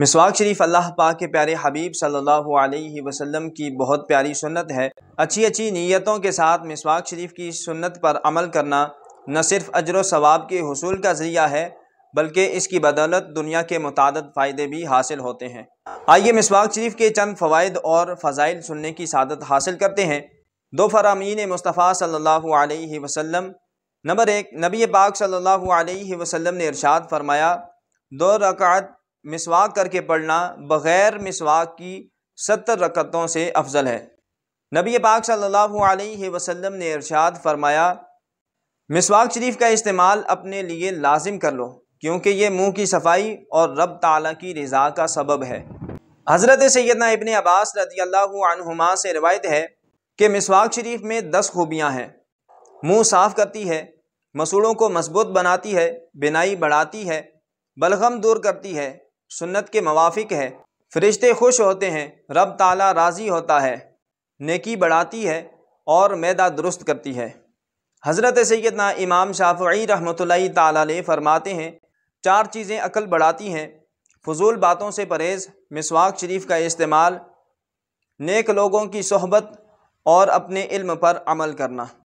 मिसवाक शरीफ अल्लाह पाक के प्यारे हबीब सल्लल्लाहु अलैहि वसल्लम की बहुत प्यारी सुन्नत है अच्छी अच्छी नीयतों के साथ मिसवाक शरीफ की सुन्नत पर अमल करना न सिर्फ अजर सवाब के हसूल का ज़रिया है बल्कि इसकी बदौलत दुनिया के मुतद फ़ायदे भी हासिल होते हैं आइए मिसवाक शरीफ के चंद फ़वाद और फ़जाइल सुनने की सादत हासिल करते हैं दो फरामीन मुस्तफ़ा सल्ला वसम नंबर एक नबी पाक सल्ला वसम ने इरशाद फरमाया दो रकात मिसवाक करके पढ़ना बग़ैर मिसवाक की सत्तर रकतों से अफजल है नबी पाक सल्लल्लाहु अलैहि वसल्लम ने इरशाद फरमाया मिसवाक शरीफ का इस्तेमाल अपने लिए लाजिम कर लो क्योंकि ये मुंह की सफाई और रब ताला की रज़ा का सबब है हज़रत सैदना इबन अब्बास रदी अल्लाहुमा से रवायत है कि मिसवाक शरीफ में दस खूबियाँ हैं मुँह साफ़ करती है मसूड़ों को मजबूत बनाती है बिनाई बढ़ाती है बलगम दूर करती है सुन्नत के मवाफिक है फरिश्ते खुश होते हैं रब ताला राज़ी होता है नेकी बढ़ाती है और मैदा दुरुस्त करती है हज़रत सैदना इमाम शाफी रहमत ताली फरमाते हैं चार चीज़ें अकल बढ़ाती हैं फजूल बातों से परहेज़ मिसवाक शरीफ का इस्तेमाल नेक लोगों की सहबत और अपने इल्म पर अमल करना